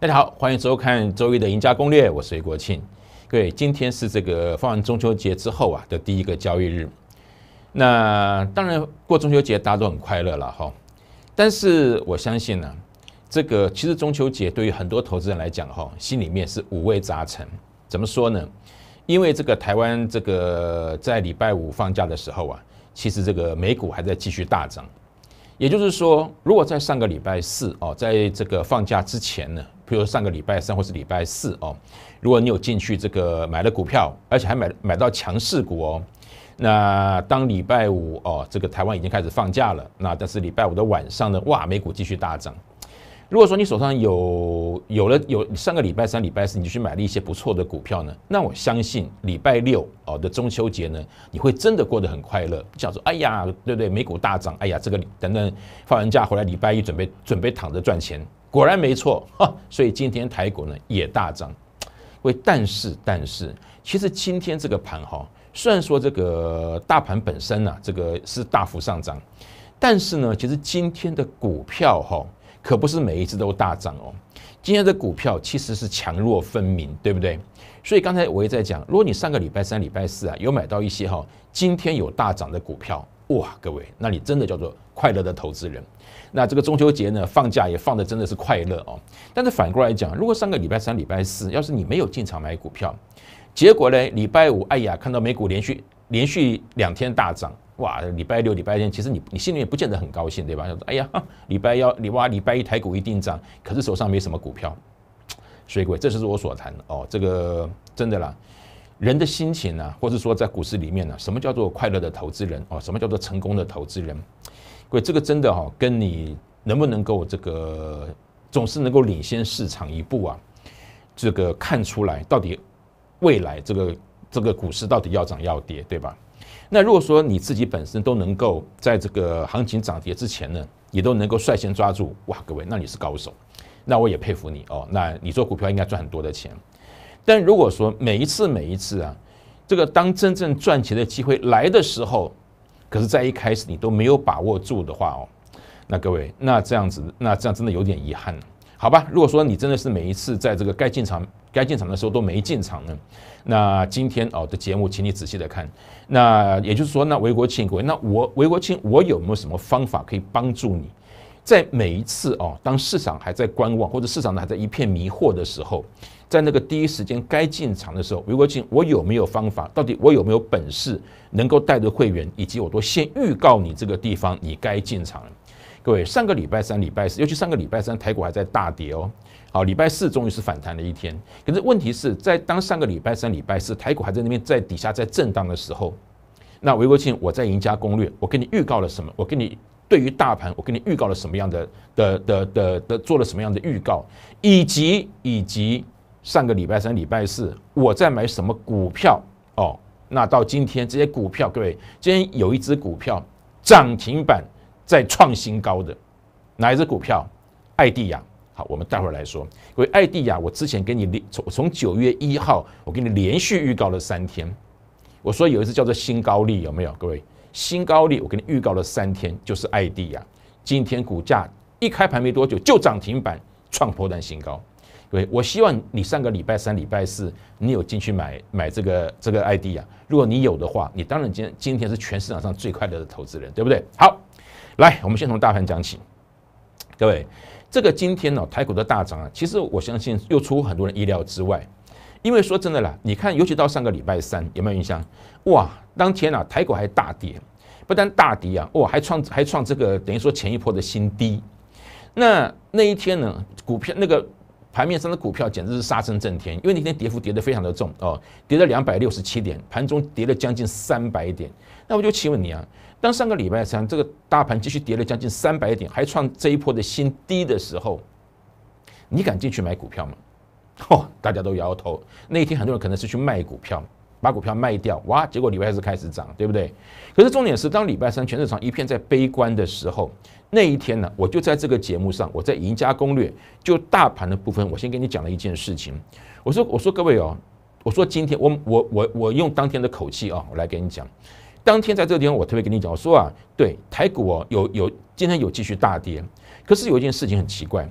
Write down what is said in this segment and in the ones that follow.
大家好，欢迎收看周一的赢家攻略，我是魏国庆。各位，今天是这个放完中秋节之后啊的第一个交易日。那当然过中秋节大家都很快乐了哈，但是我相信呢，这个其实中秋节对于很多投资人来讲哈，心里面是五味杂陈。怎么说呢？因为这个台湾这个在礼拜五放假的时候啊，其实这个美股还在继续大涨。也就是说，如果在上个礼拜四哦，在这个放假之前呢。譬如上个礼拜三或是礼拜四哦，如果你有进去这个买了股票，而且还买买到强势股哦，那当礼拜五哦，这个台湾已经开始放假了，那但是礼拜五的晚上呢，哇，美股继续大涨。如果说你手上有有了有上个礼拜三、礼拜四你就去买了一些不错的股票呢，那我相信礼拜六哦的中秋节呢，你会真的过得很快乐，想说，哎呀，对不对？美股大涨，哎呀，这个等等放完假回来，礼拜一准备准备躺着赚钱。果然没错，所以今天台股呢也大涨。为但是但是，其实今天这个盘哈，虽然说这个大盘本身呐，这个是大幅上涨，但是呢，其实今天的股票哈，可不是每一只都大涨哦。今天的股票其实是强弱分明，对不对？所以刚才我也在讲，如果你上个礼拜三、礼拜四啊有买到一些哈，今天有大涨的股票，哇，各位，那你真的叫做快乐的投资人。那这个中秋节呢，放假也放的真的是快乐哦。但是反过来讲，如果上个礼拜三、礼拜四，要是你没有进场买股票，结果呢，礼拜五，哎呀，看到美股连续连续两天大涨，哇，礼拜六、礼拜天，其实你你心里面不见得很高兴，对吧？就说，哎呀，礼拜要礼拜礼拜一台股一定涨，可是手上没什么股票，所以各位，这就是我所谈的哦。这个真的啦，人的心情呢，或者说在股市里面呢，什么叫做快乐的投资人哦？什么叫做成功的投资人？各位，这个真的哈，跟你能不能够这个总是能够领先市场一步啊？这个看出来到底未来这个这个股市到底要涨要跌，对吧？那如果说你自己本身都能够在这个行情涨跌之前呢，也都能够率先抓住，哇，各位，那你是高手，那我也佩服你哦。那你做股票应该赚很多的钱。但如果说每一次每一次啊，这个当真正赚钱的机会来的时候，可是，在一开始你都没有把握住的话哦，那各位，那这样子，那这样真的有点遗憾，好吧？如果说你真的是每一次在这个该进场、该进场的时候都没进场呢，那今天哦的节目，请你仔细的看。那也就是说，那韦国庆各位，那我韦国庆，我有没有什么方法可以帮助你在每一次哦，当市场还在观望或者市场呢还在一片迷惑的时候？在那个第一时间该进场的时候，韦国庆，我有没有方法？到底我有没有本事能够带着会员，以及我都先预告你这个地方，你该进场了。各位，上个礼拜三、礼拜四，尤其上个礼拜三，台股还在大跌哦。好，礼拜四终于是反弹了一天。可是问题是在当上个礼拜三、礼拜四，台股还在那边在底下在震荡的时候，那韦国庆，我在赢家攻略，我给你预告了什么？我给你对于大盘，我给你预告了什么样的的的的的做了什么样的预告，以及以及。上个礼拜三、礼拜四，我在买什么股票？哦，那到今天这些股票，各位，今天有一只股票涨停板在创新高的，哪一只股票？艾蒂亚。好，我们待会儿来说。因为艾蒂亚，我之前给你连从从九月一号，我给你连续预告了三天，我说有一次叫做新高利，有没有？各位，新高利，我给你预告了三天，就是艾蒂亚。今天股价一开盘没多久就涨停板创破断新高。对，我希望你上个礼拜三、礼拜四，你有进去买买这个这个 ID 啊？如果你有的话，你当然今今天是全市场上最快乐的投资人，对不对？好，来，我们先从大盘讲起。各位，这个今天呢，台股的大涨啊，其实我相信又出很多人意料之外，因为说真的啦，你看，尤其到上个礼拜三，有没有印象？哇，当天啊，台股还大跌，不但大跌啊，哇，还创还创这个等于说前一波的新低。那那一天呢，股票那个。盘面上的股票简直是杀声震天，因为那天跌幅跌得非常的重哦，跌了两百六十七点，盘中跌了将近三百点。那我就请问你啊，当上个礼拜三这个大盘继续跌了将近三百点，还创这一波的新低的时候，你敢进去买股票吗？嚯，大家都摇摇头。那一天很多人可能是去卖股票，把股票卖掉，哇，结果礼拜四开始涨，对不对？可是重点是，当礼拜三全市场一片在悲观的时候。那一天呢，我就在这个节目上，我在《赢家攻略》就大盘的部分，我先跟你讲了一件事情。我说，我说各位哦，我说今天，我我我我用当天的口气啊，我来跟你讲。当天在这个地方，我特别跟你讲，我说啊，对台股哦，有有今天有继续大跌，可是有一件事情很奇怪，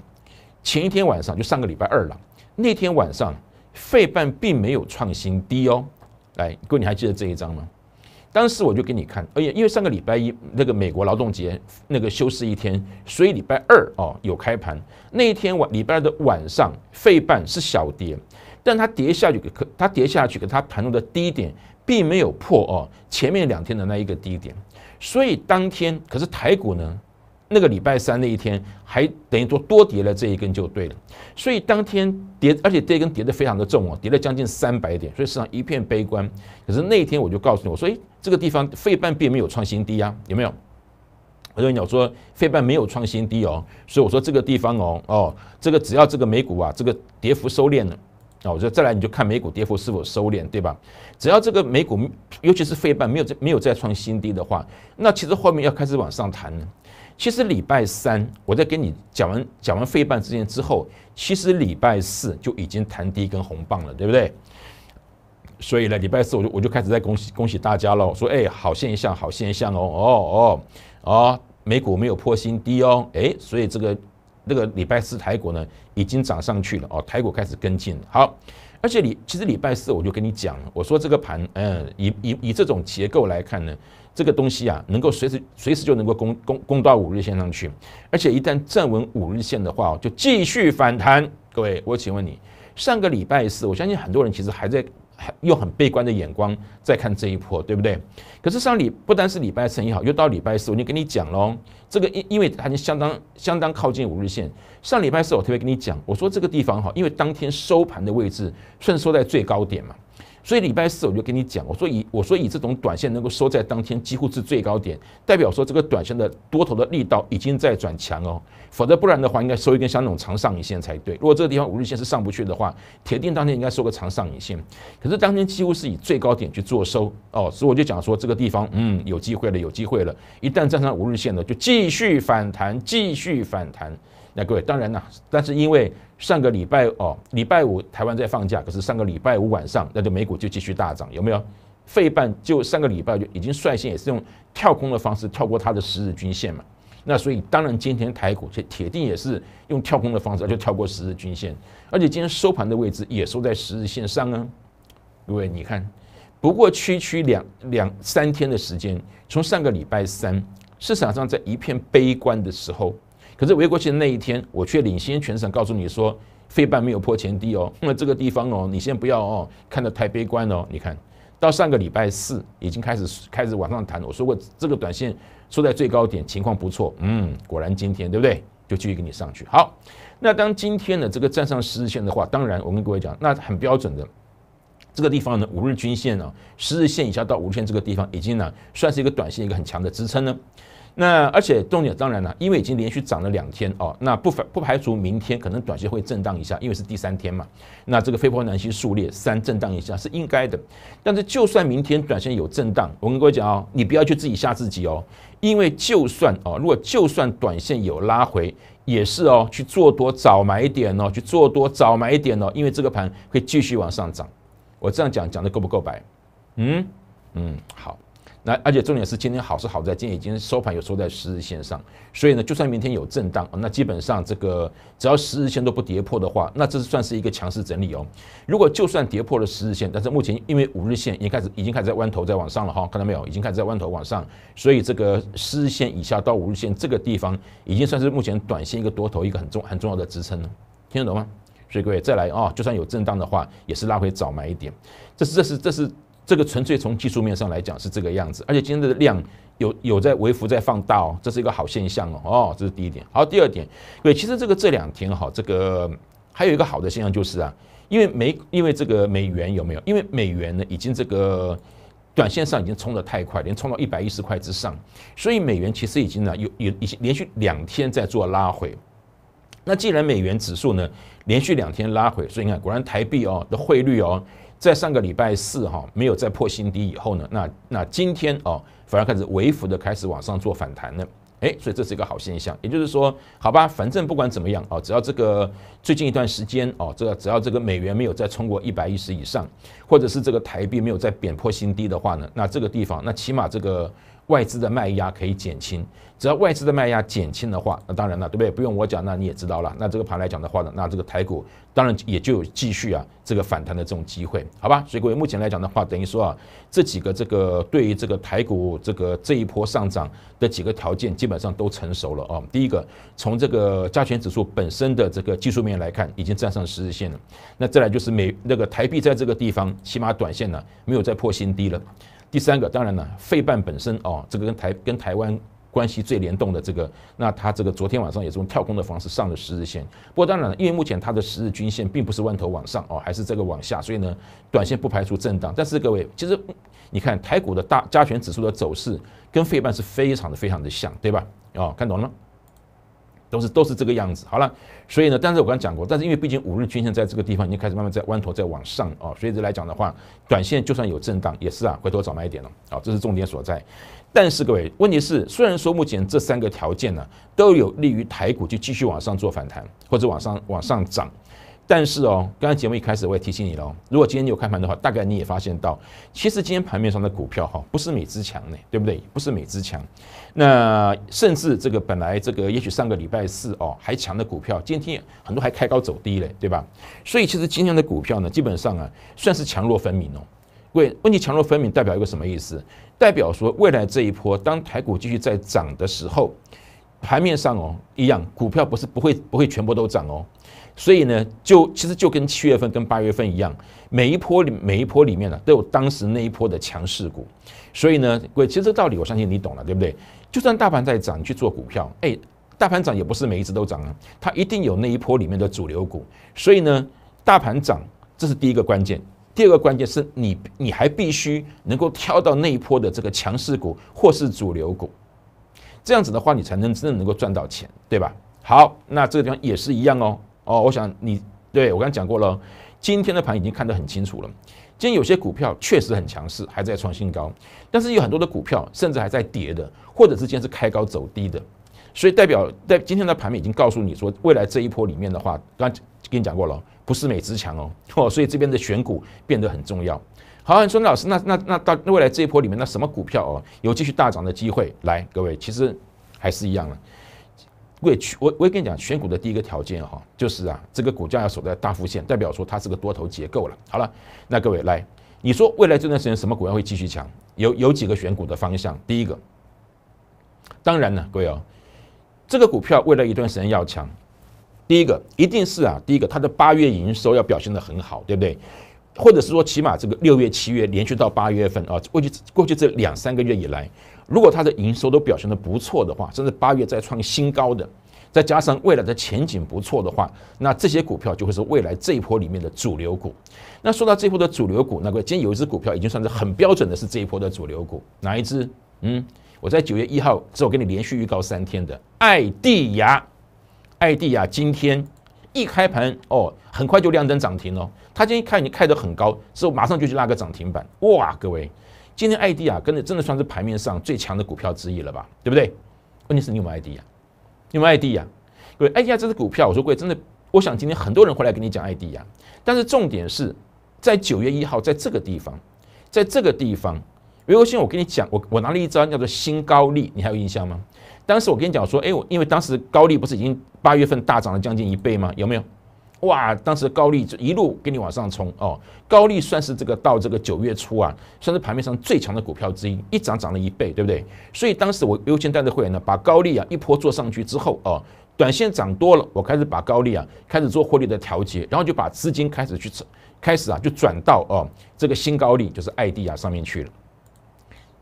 前一天晚上就上个礼拜二了，那天晚上费半并没有创新低哦。来，各位你还记得这一张吗？当时我就给你看，哎呀，因为上个礼拜一那个美国劳动节那个休息一天，所以礼拜二哦有开盘。那一天晚，礼拜二的晚上，费半是小跌，但它跌下去可它跌下去，可它盘中的低点并没有破哦前面两天的那一个低点，所以当天可是台股呢。那个礼拜三那一天还等于说多跌了这一根就对了，所以当天跌，而且这一根跌得非常的重哦，跌了将近三百点，所以市场一片悲观。可是那一天我就告诉你，我说哎，这个地方费半并没有创新低啊，有没有？我就讲说费半没有创新低哦，所以我说这个地方哦哦，这个只要这个美股啊这个跌幅收敛了，那我说再来你就看美股跌幅是否收敛，对吧？只要这个美股尤其是费半没有再没有再创新低的话，那其实后面要开始往上弹了。其实礼拜三，我在跟你讲完讲完废半事件之后，其实礼拜四就已经弹第一根红棒了，对不对？所以呢，礼拜四我就我就开始在恭喜恭喜大家喽，说哎，好现象，好现象哦，哦哦，啊，美股没有破新低哦，哎，所以这个那个礼拜四台股呢已经涨上去了哦，台股开始跟进，好。而且礼，其实礼拜四我就跟你讲，我说这个盘，嗯，以以以这种结构来看呢，这个东西啊，能够随时随时就能够攻攻攻到五日线上去，而且一旦站稳五日线的话，就继续反弹。各位，我请问你，上个礼拜四，我相信很多人其实还在。用很悲观的眼光在看这一波，对不对？可是上礼不单是礼拜三也好，又到礼拜四，我就跟你讲喽，这个因因为它已经相当相当靠近五日线。上礼拜四我特别跟你讲，我说这个地方哈，因为当天收盘的位置，顺收在最高点嘛。所以礼拜四我就跟你讲，我说以我说以这种短线能够收在当天几乎是最高点，代表说这个短线的多头的力道已经在转强哦，否则不然的话应该收一根像那种长上影线才对。如果这个地方五日线是上不去的话，铁定当天应该收个长上影线，可是当天几乎是以最高点去做收哦，所以我就讲说这个地方嗯有机会了，有机会了，一旦站上五日线了，就继续反弹，继续反弹。那各位，当然了，但是因为上个礼拜哦，礼拜五台湾在放假，可是上个礼拜五晚上，那就美股就继续大涨，有没有？费半就上个礼拜就已经率先也是用跳空的方式跳过它的十日均线嘛。那所以当然今天台股也铁定也是用跳空的方式就跳过十日均线，而且今天收盘的位置也收在十日线上啊。各位你看，不过区区两两三天的时间，从上个礼拜三市场上在一片悲观的时候。可是回过去的那一天，我却领先全场告诉你说，费半没有破前低哦，那这个地方哦，你先不要哦，看得太悲观哦。你看到上个礼拜四已经开始开始往上弹，我说过这个短线出在最高点，情况不错，嗯，果然今天对不对？就继续给你上去。好，那当今天的这个站上十日线的话，当然我跟各位讲，那很标准的这个地方呢，五日均线啊，十日线以下到五日线这个地方已经呢算是一个短线一个很强的支撑呢。那而且重点当然了，因为已经连续涨了两天哦，那不排不排除明天可能短线会震荡一下，因为是第三天嘛。那这个飞波南西数列三震荡一下是应该的。但是就算明天短线有震荡，我跟各位讲哦，你不要去自己吓自己哦，因为就算哦，如果就算短线有拉回也是哦，去做多早买一点哦，去做多早买一点哦，因为这个盘会继续往上涨。我这样讲讲的够不够白？嗯嗯，好。那而且重点是今天好是好在今天已经收盘有收在十日线上，所以呢，就算明天有震荡，那基本上这个只要十日线都不跌破的话，那这是算是一个强势整理哦。如果就算跌破了十日线，但是目前因为五日线已经开始已经开始在弯头在往上了哈，看到没有？已经开始在弯头往上，所以这个十日线以下到五日线这个地方，已经算是目前短线一个多头一个很重很重要的支撑了。听得懂吗？所以各位再来啊，就算有震荡的话，也是拉回早买一点。这是这是这是。这个纯粹从技术面上来讲是这个样子，而且今天的量有有在微幅在放大哦，这是一个好现象哦，哦，这是第一点。好，第二点，对，其实这个这两天哈，这个还有一个好的现象就是啊，因为美因为这个美元有没有？因为美元呢已经这个短线上已经冲的太快，连冲到一百一十块之上，所以美元其实已经呢有有已经连续两天在做拉回。那既然美元指数呢连续两天拉回，所以你看果然台币哦的汇率哦。在上个礼拜四哈没有再破新低以后呢，那那今天哦反而开始微幅的开始往上做反弹了，哎，所以这是一个好现象。也就是说，好吧，反正不管怎么样哦，只要这个最近一段时间哦，这个只要这个美元没有再冲过一百一十以上，或者是这个台币没有再贬破新低的话呢，那这个地方那起码这个。外资的卖压可以减轻，只要外资的卖压减轻的话，那当然了，对不对？不用我讲，那你也知道了。那这个盘来讲的话呢，那这个台股当然也就继续啊，这个反弹的这种机会，好吧？所以各位目前来讲的话，等于说啊，这几个这个对于这个台股这个这一波上涨的几个条件基本上都成熟了啊。第一个，从这个加权指数本身的这个技术面来看，已经站上十日线了。那再来就是美那个台币在这个地方，起码短线呢没有再破新低了。第三个，当然呢，费半本身哦，这个跟台跟台湾关系最联动的这个，那它这个昨天晚上也是用跳空的方式上了十日线。不过当然，了，因为目前它的十日均线并不是弯头往上哦，还是这个往下，所以呢，短线不排除震荡。但是各位，其实你看台股的大加权指数的走势跟费半是非常的非常的像，对吧？哦，看懂了。都是都是这个样子，好了，所以呢，但是我刚讲过，但是因为毕竟五日均线在这个地方已经开始慢慢在弯头在往上哦，所以这来讲的话，短线就算有震荡也是啊，回头找买点了啊，这是重点所在。但是各位，问题是虽然说目前这三个条件呢都有利于台股就继续往上做反弹或者往上往上涨。但是哦，刚刚节目一开始我也提醒你了哦，如果今天你有开盘的话，大概你也发现到，其实今天盘面上的股票哈，不是每只强呢，对不对？不是每只强，那甚至这个本来这个也许上个礼拜四哦还强的股票，今天很多还开高走低嘞，对吧？所以其实今天的股票呢，基本上啊算是强弱分明哦。问问题强弱分明代表一个什么意思？代表说未来这一波当台股继续在涨的时候，盘面上哦一样，股票不是不会不会全部都涨哦。所以呢，就其实就跟七月份跟八月份一样，每一波里每一波里面呢，都有当时那一波的强势股。所以呢，各位其实道理我相信你懂了，对不对？就算大盘在涨，你去做股票，哎，大盘涨也不是每一只都涨啊，它一定有那一波里面的主流股。所以呢，大盘涨这是第一个关键，第二个关键是你你还必须能够挑到那一波的这个强势股或是主流股，这样子的话你才能真正能够赚到钱，对吧？好，那这个地方也是一样哦。哦，我想你对我刚才讲过了，今天的盘已经看得很清楚了。今天有些股票确实很强势，还在创新高，但是有很多的股票甚至还在跌的，或者是今天是开高走低的，所以代表在今天的盘面已经告诉你说，未来这一波里面的话，刚跟你讲过了，不是美之强哦，哦，所以这边的选股变得很重要。好，你说老师，那那那到未来这一波里面，那什么股票哦有继续大涨的机会？来，各位，其实还是一样的。为去我，我跟你讲，选股的第一个条件哈，就是啊，这个股价要守在大附线，代表说它是个多头结构了。好了，那各位来，你说未来这段时间什么股票会继续强？有有几个选股的方向。第一个，当然了，各位哦，这个股票未来一段时间要强，第一个一定是啊，第一个它的八月营收要表现的很好，对不对？或者是说起码这个六月、七月连续到八月份啊，过去过去这两三个月以来。如果它的营收都表现得不错的话，甚至八月再创新高的，再加上未来的前景不错的话，那这些股票就会是未来这一波里面的主流股。那说到这一波的主流股，那个今天有一只股票已经算是很标准的，是这一波的主流股，哪一只？嗯，我在九月一号之后给你连续预告三天的爱地亚，爱地亚今天一开盘哦，很快就亮灯涨停哦。它今天看你开得很高，是马上就去拉个涨停板，哇，各位。今天艾迪啊，跟的真的算是盘面上最强的股票之一了吧，对不对？问题是你有没艾迪啊，有没艾迪各位，艾迪亚这只股票，我说各位真的，我想今天很多人会来跟你讲艾迪亚，但是重点是在九月一号，在这个地方，在这个地方，比如现在我跟你讲，我我拿了一张叫做新高利，你还有印象吗？当时我跟你讲说，哎，我因为当时高利不是已经八月份大涨了将近一倍吗？有没有？哇，当时高利就一路给你往上冲哦，高利算是这个到这个九月初啊，算是盘面上最强的股票之一，一涨涨了一倍，对不对？所以当时我优先带着会员呢，把高利啊一波做上去之后哦，短线涨多了，我开始把高利啊开始做获利的调节，然后就把资金开始去开始啊就转到哦这个新高利就是爱迪亚上面去了，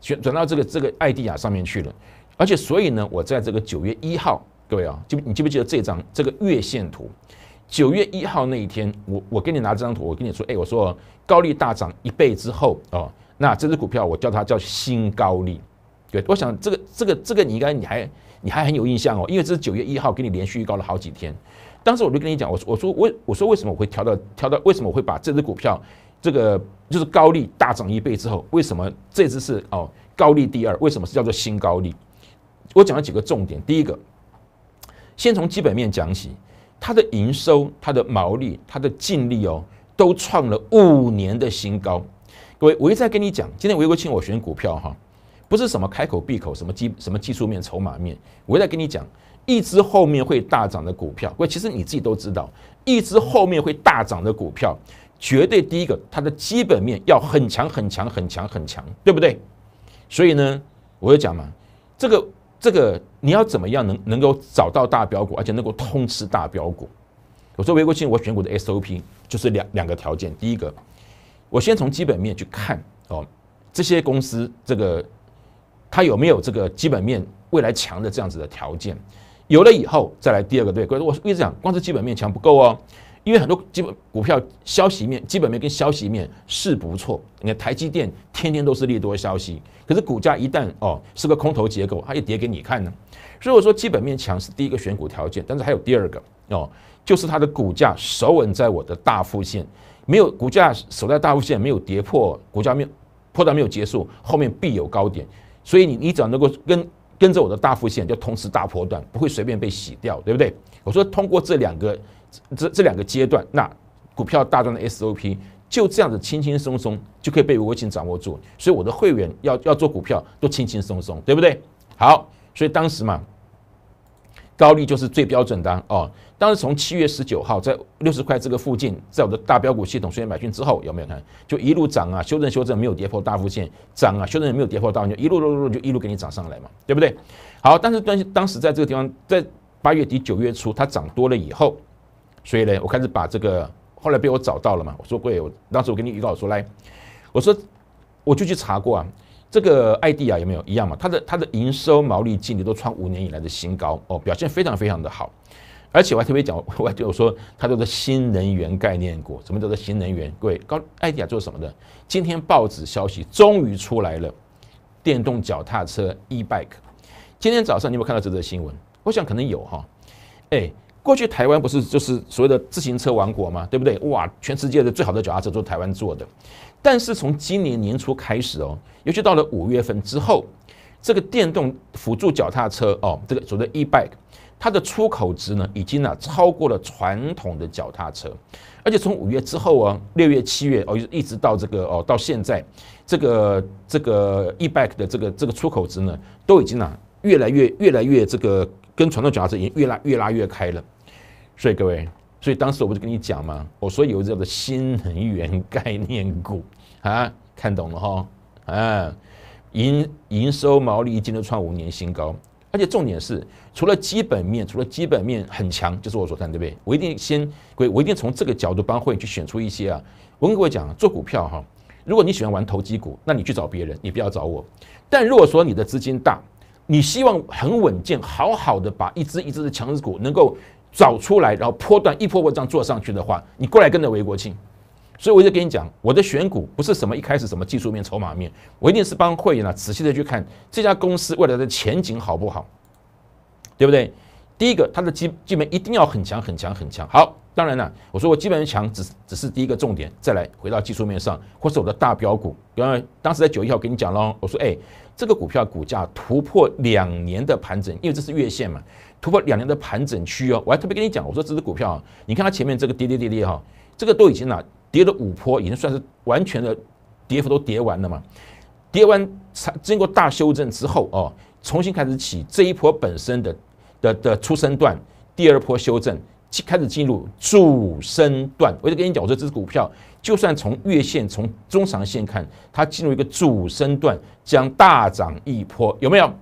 转转到这个这个爱迪亚上面去了，而且所以呢，我在这个九月一号，各位啊，记不你记不记得这张这个月线图？九月一号那一天，我我给你拿这张图，我跟你说，哎，我说高利大涨一倍之后，哦，那这只股票我叫它叫新高利，对，我想这个这个这个你应该你还你还很有印象哦，因为这是九月一号给你连续预告了好几天，当时我就跟你讲，我我说我我说为什么我会调到调到为什么我会把这只股票，这个就是高利大涨一倍之后，为什么这只是哦高利第二，为什么是叫做新高利？我讲了几个重点，第一个，先从基本面讲起。它的营收、它的毛利、它的净利哦，都创了五年的新高。各位，我一再跟你讲，今天维国庆我选股票哈，不是什么开口闭口什么基什么技术面、筹码面，我一再跟你讲，一只后面会大涨的股票，各位其实你自己都知道，一只后面会大涨的股票，绝对第一个它的基本面要很强、很强、很强、很强，对不对？所以呢，我就讲嘛，这个。这个你要怎么样能能够找到大标股，而且能够通吃大标股？我说韦国庆我选股的 SOP 就是两两个条件。第一个，我先从基本面去看哦，这些公司这个它有没有这个基本面未来强的这样子的条件？有了以后，再来第二个对。我说我一直讲，光是基本面强不够哦。因为很多基本股票消息面基本面跟消息面是不错，你看台积电天天都是利多消息，可是股价一旦哦是个空头结构，它一跌给你看呢。如果说基本面强是第一个选股条件，但是还有第二个哦，就是它的股价守稳在我的大附线，没有股价守在大附线没有跌破股价有破断没有结束，后面必有高点。所以你你只要能够跟跟着我的大附线，就同时大破断不会随便被洗掉，对不对？我说通过这两个。这这两个阶段，那股票大赚的 SOP 就这样子轻轻松松就可以被微信掌握住，所以我的会员要要做股票都轻轻松松，对不对？好，所以当时嘛，高利就是最标准的哦。当时从七月十九号在六十块这个附近，在我的大标股系统出现买进之后，有没有看？就一路涨啊，修正修正，没有跌破大弧线，涨啊，修正也没有跌破大弧线，一路一路一路就一路给你涨上来嘛，对不对？好，但是当当时在这个地方，在八月底九月初，它涨多了以后。所以呢，我开始把这个，后来被我找到了嘛。我说：“各位，我当时我跟你预告说来，我说我就去查过啊，这个艾迪亚有没有一样嘛？它的它的营收、毛利、净利都创五年以来的新高哦，表现非常非常的好。而且我还特别讲，我还对我说，它叫做新能源概念股。什么叫做新能源？各位，高艾迪亚做什么的？今天报纸消息终于出来了，电动脚踏车 e bike。今天早上你有没有看到这则新闻？我想可能有哈。哎。”过去台湾不是就是所谓的自行车王国嘛，对不对？哇，全世界的最好的脚踏车都是台湾做的。但是从今年年初开始哦，尤其到了五月份之后，这个电动辅助脚踏车哦，这个所谓的 e-bike，它的出口值呢，已经呢超过了传统的脚踏车。而且从五月之后啊，六月、七月哦，一直到这个哦，到现在，这个这个 e-bike 的这个这个出口值呢，都已经呢越来越越来越这个跟传统脚踏车已经越拉越拉越开了。所以各位，所以当时我不是跟你讲吗？我说有这叫做新能源概念股啊，看懂了哈，啊，营营收毛利一今都创五年新高，而且重点是除了基本面，除了基本面很强，就是我所看对不对？我一定先，我我一定从这个角度帮会去选出一些啊。我跟各位讲，做股票哈，如果你喜欢玩投机股，那你去找别人，你不要找我。但如果说你的资金大，你希望很稳健，好好的把一只一只的强势股能够。找出来，然后破段一波波这样做上去的话，你过来跟着韦国庆。所以我就跟你讲，我的选股不是什么一开始什么技术面、筹码面，我一定是帮会员呢仔细的去看这家公司未来的前景好不好，对不对？第一个，它的基基本一定要很强、很强、很强。好，当然了，我说我基本强，只是只是第一个重点。再来回到技术面上，或是我的大标股。因为当时在九一号跟你讲了，我说哎，这个股票股价突破两年的盘整，因为这是月线嘛。突破两年的盘整区哦，我还特别跟你讲，我说这只股票啊，你看它前面这个跌跌跌跌哈，这个都已经哪跌了五波，已经算是完全的跌幅都跌完了嘛。跌完，经过大修正之后哦，重新开始起这一波本身的的的出生段，第二波修正开始进入主升段。我就跟你讲，我说这只股票，就算从月线从中长线看，它进入一个主升段，将大涨一波，有没有？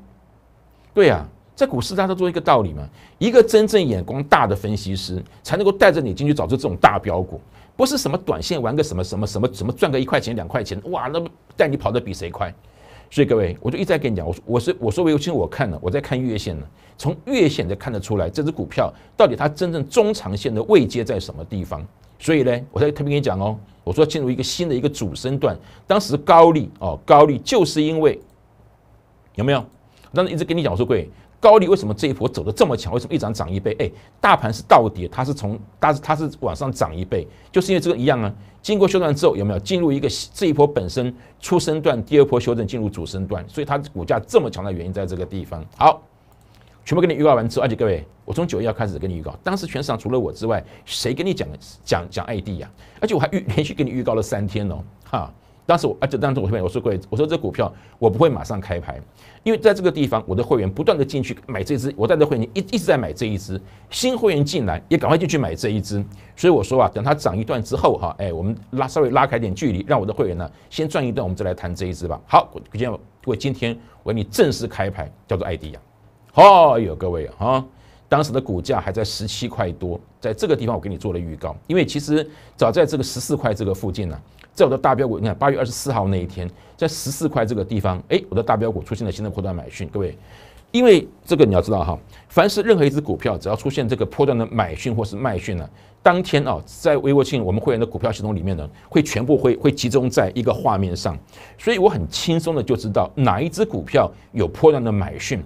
对呀。在股市，大家都做一个道理嘛。一个真正眼光大的分析师，才能够带着你进去找出这种大标股，不是什么短线玩个什么什么什么，什么赚个一块钱两块钱？哇，那带你跑的比谁快？所以各位，我就一直在跟你讲，我说我是我说，尤其我看了，我在看月线呢，从月线才看得出来这只股票到底它真正中长线的位阶在什么地方。所以呢，我在特别跟你讲哦，我说进入一个新的一个主升段，当时高利哦，高利就是因为有没有？当时一直跟你讲我说，各位。高利为什么这一波走的这么强？为什么一涨涨一倍？哎，大盘是倒跌，它是从但是它是往上涨一倍，就是因为这个一样啊。经过修正之后，有没有进入一个这一波本身初升段第二波修正进入主升段？所以它股价这么强的原因在这个地方。好，全部给你预告完之后，而且各位，我从九月一号开始给你预告，当时全市场除了我之外，谁跟你讲讲讲 ID 呀？而且我还预连续给你预告了三天哦，哈。当时我，而且当时我跟我说各位，我说这股票我不会马上开牌，因为在这个地方我的会员不断的进去买这只，我带着会员一一直在买这一只，新会员进来也赶快就去买这一只，所以我说啊，等它涨一段之后哈，哎，我们拉稍微拉开点距离，让我的会员呢先赚一段，我们再来谈这一只吧。好，我今我今天为你正式开牌，叫做爱迪亚。好，有各位哈，当时的股价还在十七块多，在这个地方我给你做了预告，因为其实早在这个十四块这个附近呢。在我的大标股，你看八月二十四号那一天，在十四块这个地方，哎，我的大标股出现了新的破断买讯。各位，因为这个你要知道哈，凡是任何一只股票，只要出现这个破断的买讯或是卖讯呢，当天啊，在微沃信我们会员的股票系统里面呢，会全部会会集中在一个画面上，所以我很轻松的就知道哪一只股票有破断的买讯，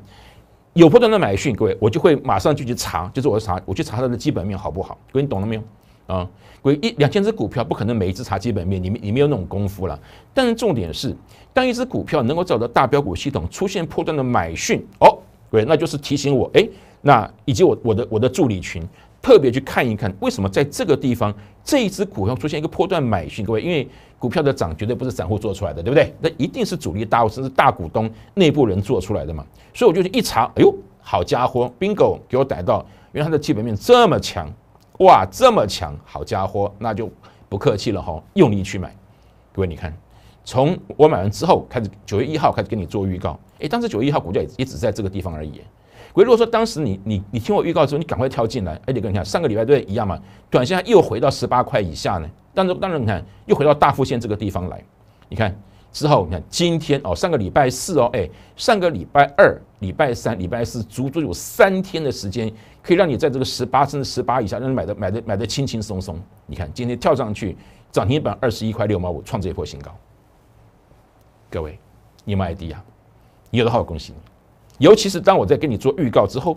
有破断的买讯，各位，我就会马上就去查，就是我查，我去查它的基本面好不好。各位，你懂了没有？啊，鬼一两千只股票不可能每一只查基本面，你们你没有那种功夫了。但是重点是，当一只股票能够找到大标股系统出现破断的买讯，哦，鬼那就是提醒我，哎，那以及我我的我的助理群特别去看一看，为什么在这个地方这一只股票出现一个破断买讯？各位，因为股票的涨绝对不是散户做出来的，对不对？那一定是主力大户甚至大股东内部人做出来的嘛。所以我就一查，哎呦，好家伙，bingo，给我逮到，因为它的基本面这么强。哇，这么强，好家伙，那就不客气了哈，用力去买。各位，你看，从我买完之后开始，九月一号开始给你做预告。诶，当时九月一号股价也也只在这个地方而已。如果说当时你你你听我预告之后，你赶快跳进来，而且跟你看，上个礼拜都一样嘛，短线又回到十八块以下呢。但是当然你看，又回到大副线这个地方来，你看。之后你看今天哦，上个礼拜四哦，哎，上个礼拜二、礼拜三、礼拜四，足足有三天的时间，可以让你在这个十八甚至十八以下让你买的买的买的轻轻松松。你看今天跳上去涨停板二十一块六毛五，创这一波新高。各位，你们 ID 你有的话恭喜你，尤其是当我在跟你做预告之后，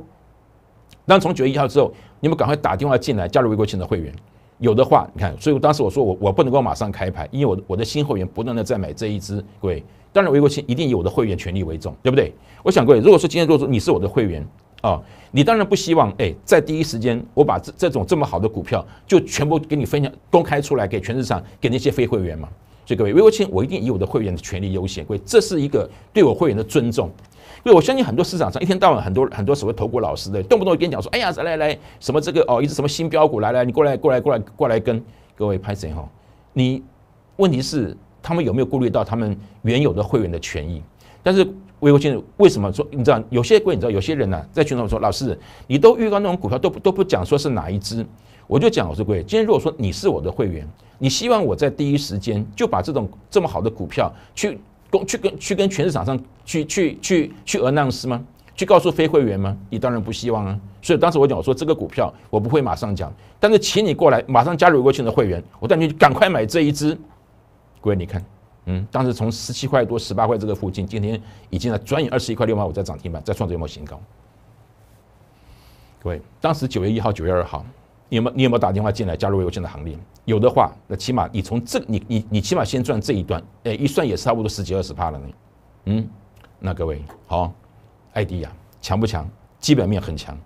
当从九月一号之后，你们赶快打电话进来加入魏国群的会员。有的话，你看，所以我当时我说我我不能够马上开牌，因为我我的新会员不断的在买这一支，各位，当然韦国庆一定以我的会员权利为重，对不对？我想各位，如果说今天如果说你是我的会员啊，你当然不希望哎在第一时间我把这这种这么好的股票就全部给你分享公开出来给全市场给那些非会员嘛，所以各位韦国庆，我一定以我的会员的权利优先，各位这是一个对我会员的尊重。以我相信很多市场上一天到晚很多很多所谓投股老师的，动不动跟你讲说，哎呀，来来来，什么这个哦，一只什么新标股，来来，你过来过来过来过来跟各位拍谁哈。你问题是他们有没有顾虑到他们原有的会员的权益？但是魏国先生为什么说你知道有些贵你知道有些人呢，在群众说，老师你都预告那种股票都都不讲说是哪一只，我就讲我说贵，今天如果说你是我的会员，你希望我在第一时间就把这种这么好的股票去。去跟去跟全市场上去去去去 announce 吗？去告诉非会员吗？你当然不希望啊。所以当时我讲我说，这个股票我不会马上讲，但是请你过来马上加入过去的会员，我带你赶快买这一只。各位你看，嗯，当时从十七块多、十八块这个附近，今天已经呢转眼二十一块六毛五在涨停板，在创没有新高。各位，当时九月一号、九月二号。你有没有你有没有打电话进来加入微件的行列？有的话，那起码你从这你你你起码先赚这一段，哎，一算也差不多十几二十趴了呢。嗯，那各位好，艾迪亚强不强？基本面很强，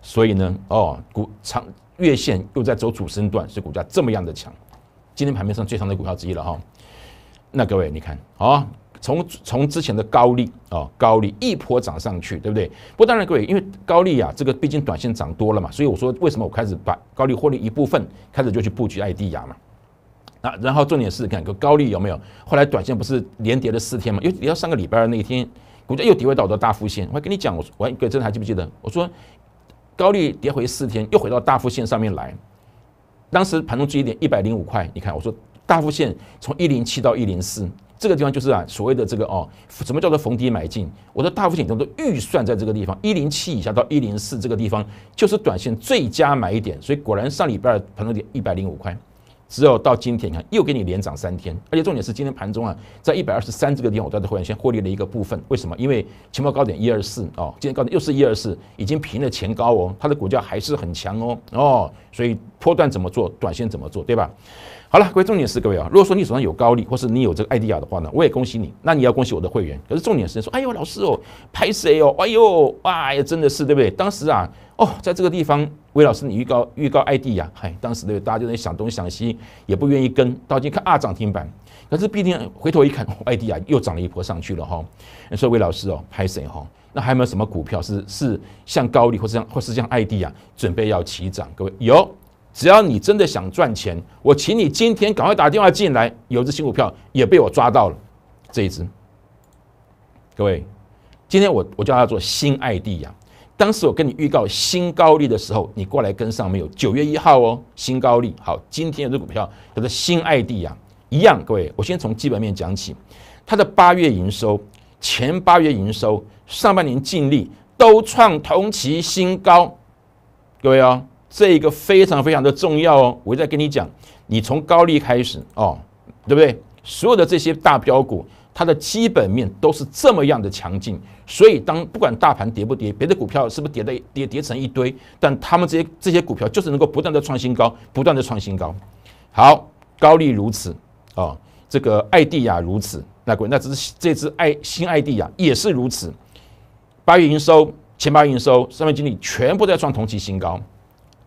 所以呢，哦，股长月线又在走主升段，所以股价这么样的强，今天盘面上最强的股票之一了哈。那各位你看，哦。从从之前的高利啊高利一波涨上去，对不对？不过当然各位，因为高利啊，这个毕竟短线涨多了嘛，所以我说为什么我开始把高利获利一部分开始就去布局爱迪亚嘛啊。然后重点是看个高利有没有。后来短线不是连跌了四天嘛？又为你要上个礼拜那一天，股价又跌回到我的大附线。我还跟你讲，我我还位真的还记不记得？我说高利跌回四天，又回到大附线上面来。当时盘中最低点一百零五块，你看我说大附线从一零七到一零四。这个地方就是啊，所谓的这个哦，什么叫做逢低买进？我的大幅减仓的预算在这个地方，一零七以下到一零四这个地方，就是短线最佳买一点。所以果然上礼拜二盘了点一百零五块。只有到今天，你看又给你连涨三天，而且重点是今天盘中啊，在一百二十三这个地方，我带着会员先获利了一个部分。为什么？因为前报高点一二四哦，今天高点又是一二四，已经平了前高哦，它的股价还是很强哦哦，所以波段怎么做，短线怎么做，对吧？好了，各位重点是各位啊，如果说你手上有高利，或是你有这个 d 迪亚的话呢，我也恭喜你。那你要恭喜我的会员。可是重点是说，哎呦，老师哦，拍谁哦？哎呦，哇，真的是对不对？当时啊。哦，在这个地方，魏老师，你预告预告艾地呀？嗨，当时呢，大家就在想东想西，也不愿意跟。到今天看二涨停板，可是必定回头一看，艾地呀，又涨了一波上去了哈。你说魏老师哦，拍谁哈？那还有没有什么股票是是像高利或是像或是像艾地呀？准备要起涨？各位有，只要你真的想赚钱，我请你今天赶快打电话进来。有只新股票也被我抓到了，这只。各位，今天我我叫它做新艾地呀。当时我跟你预告新高利的时候，你过来跟上没有？九月一号哦，新高利好。今天的股票叫做新爱地呀，一样，各位，我先从基本面讲起，它的八月营收、前八月营收、上半年净利都创同期新高，各位哦，这一个非常非常的重要哦。我再跟你讲，你从高利开始哦，对不对？所有的这些大标股。它的基本面都是这么样的强劲，所以当不管大盘跌不跌，别的股票是不是跌的跌跌成一堆，但他们这些这些股票就是能够不断的创新高，不断的创新高。好，高利如此，哦，这个爱蒂亚如此，那各那只是这只爱新爱蒂亚也是如此，八月营收前八月营收、上面经理全部在创同期新高，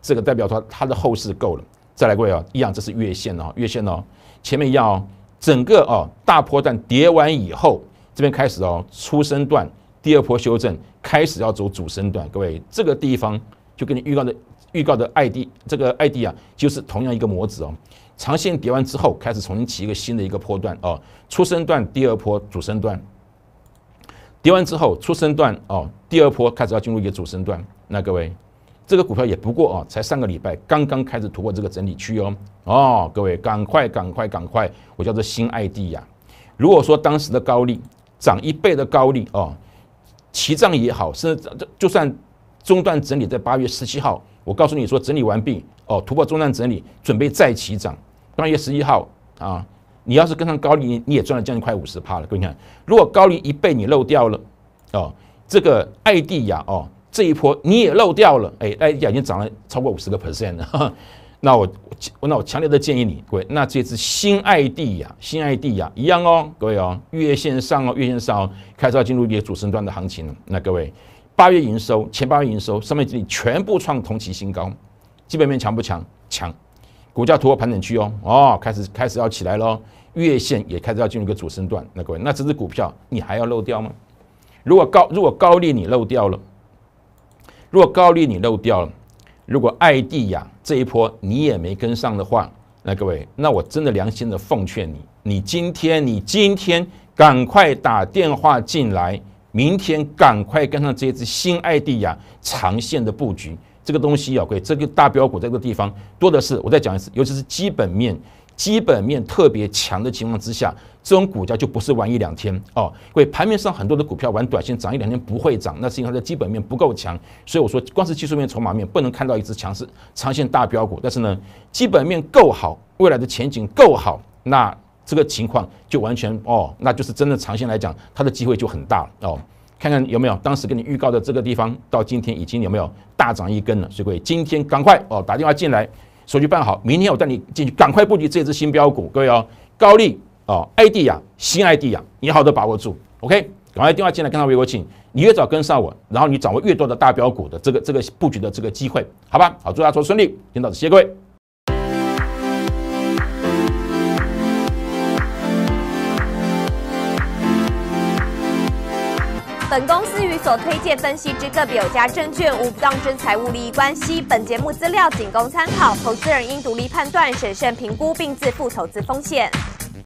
这个代表说它的后市够了。再来各位啊，一样，这是月线哦，月线哦，前面一样哦。整个哦大波段跌完以后，这边开始哦出升段第二波修正开始要走主升段，各位这个地方就跟你预告的预告的 ID 这个 ID 啊，就是同样一个模子哦，长线叠完之后开始重新起一个新的一个波段哦出升段第二波主升段叠完之后出升段哦第二波开始要进入一个主升段，那各位。这个股票也不过啊，才上个礼拜刚刚开始突破这个整理区哦，哦，各位赶快赶快赶快，我叫做新爱地亚。如果说当时的高利涨一倍的高利哦，齐涨也好，甚至就算中断整理，在八月十七号，我告诉你说整理完毕哦，突破中断整理，准备再起涨。八月十一号啊，你要是跟上高利，你也赚了将近快五十趴了。各位看，如果高利一倍你漏掉了，哦，这个爱地亚哦。这一波你也漏掉了，哎，那已经涨了超过五十个 percent 了。那我，那我强烈的建议你，各位，那这只新爱地呀，新爱地呀，一样哦，各位哦，月线上哦，月线上哦，开始要进入一个主升段的行情了。那各位，八月营收，前八月营收上面这里全部创同期新高，基本面强不强？强，股价突破盘整区哦，哦，开始开始要起来了，月线也开始要进入一个主升段。那各位，那这只股票你还要漏掉吗？如果高如果高利你漏掉了？如果高利你漏掉了，如果艾地雅这一波你也没跟上的话，那各位，那我真的良心的奉劝你，你今天你今天赶快打电话进来，明天赶快跟上这只新艾地雅长线的布局，这个东西啊，贵，这个大标股这个地方多的是，我再讲一次，尤其是基本面基本面特别强的情况之下。这种股价就不是玩一两天哦，因为盘面上很多的股票玩短线涨一两天不会涨，那是因为它的基本面不够强。所以我说，光是技术面、筹码面不能看到一只强势长线大标股。但是呢，基本面够好，未来的前景够好，那这个情况就完全哦，那就是真的长线来讲，它的机会就很大了哦。看看有没有当时给你预告的这个地方，到今天已经有没有大涨一根了？所以各位，今天赶快哦打电话进来，手续办好，明天我带你进去，赶快布局这只新标股。各位哦，高利哦，ID 亚，新 ID 亚，你好的把握住，OK，赶快电话进来跟他微博请你越早跟上我，然后你掌握越多的大标股的这个这个布局的这个机会，好吧？好，祝大家做顺利，今到此，谢谢各位。本公司与所推荐分析之个别有价证券无不当之财务利益关系，本节目资料仅供参考，投资人应独立判断、审慎评估并自负投资风险。